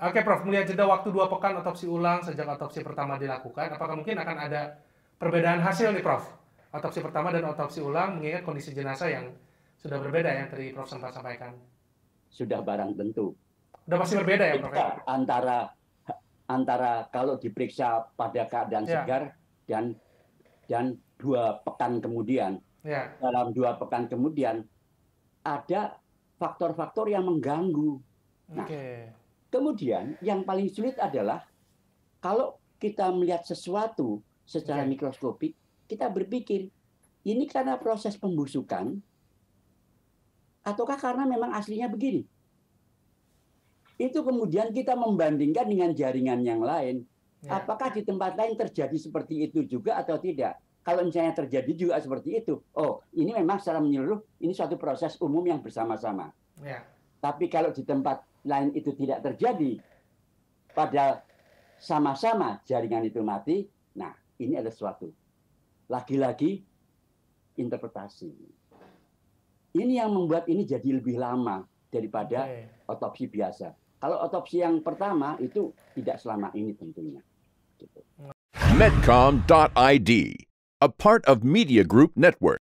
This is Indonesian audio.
Oke Prof, melihat jeda waktu dua pekan otopsi ulang sejak otopsi pertama dilakukan, apakah mungkin akan ada perbedaan hasil nih Prof? Otopsi pertama dan otopsi ulang mengingat kondisi jenazah yang sudah berbeda yang tadi Prof sempat sampaikan. Sudah barang tentu. Sudah pasti berbeda ya Prof? Ya? Antara antara kalau diperiksa pada keadaan ya. segar dan dan dua pekan kemudian. Ya. Dalam dua pekan kemudian ada faktor-faktor yang mengganggu. Nah, okay Kemudian yang paling sulit adalah kalau kita melihat sesuatu secara ya. mikroskopik, kita berpikir ini karena proses pembusukan ataukah karena memang aslinya begini. Itu kemudian kita membandingkan dengan jaringan yang lain. Ya. Apakah di tempat lain terjadi seperti itu juga atau tidak? Kalau misalnya terjadi juga seperti itu, oh ini memang secara menyeluruh ini suatu proses umum yang bersama-sama. Ya. Tapi kalau di tempat lain itu tidak terjadi, padahal sama-sama jaringan itu mati, nah ini ada sesuatu. Lagi-lagi interpretasi. Ini yang membuat ini jadi lebih lama daripada okay. otopsi biasa. Kalau otopsi yang pertama itu tidak selama ini tentunya. Gitu. Medcom.id, a part of Media Group Network.